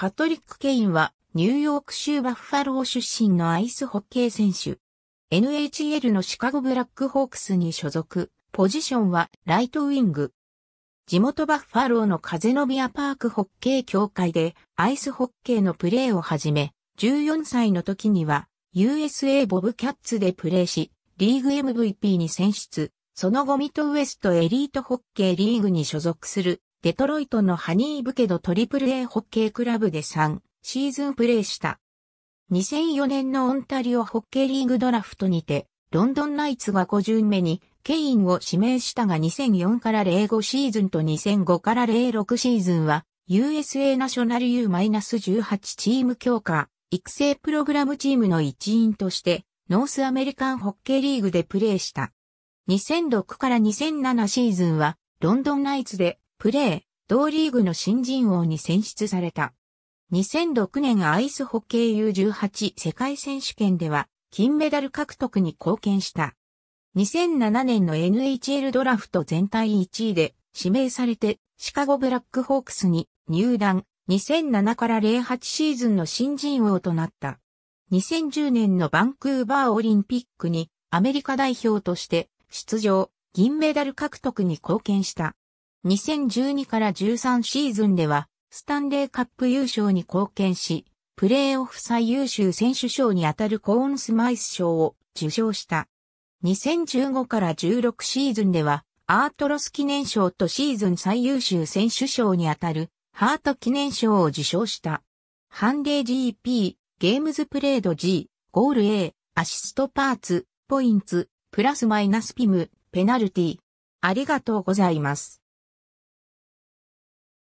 パトリック・ケインはニューヨーク州バッファロー出身のアイスホッケー選手。NHL のシカゴブラックホークスに所属、ポジションはライトウィング。地元バッファローの風のビアパークホッケー協会でアイスホッケーのプレーを始め、14歳の時には USA ボブキャッツでプレーし、リーグ MVP に選出、その後ミトウエストエリートホッケーリーグに所属するデトロイトのハニーブケドトリプル a ホッケークラブで3シーズンプレーした。2004年のオンタリオホッケーリーグドラフトにて、ロンドンナイツが5巡目にケインを指名したが2004から05シーズンと2005から06シーズンは USA ナショナル U-18 チーム強化、育成プログラムチームの一員としてノースアメリカンホッケーリーグでプレーした。2006から2007シーズンはロンドンナイツでプレー、同リーグの新人王に選出された。2006年アイスホッケー U18 世界選手権では金メダル獲得に貢献した。2007年の NHL ドラフト全体1位で指名されてシカゴブラックホークスに入団2007から08シーズンの新人王となった。2010年のバンクーバーオリンピックにアメリカ代表として出場、銀メダル獲得に貢献した。2012から13シーズンでは、スタンレーカップ優勝に貢献し、プレーオフ最優秀選手賞にあたるコーンスマイス賞を受賞した。2015から16シーズンでは、アートロス記念賞とシーズン最優秀選手賞にあたるハート記念賞を受賞した。ハンデー GP、ゲームズプレード G、ゴール A、アシストパーツ、ポインツ、プラスマイナスピム、ペナルティ。ありがとうございます。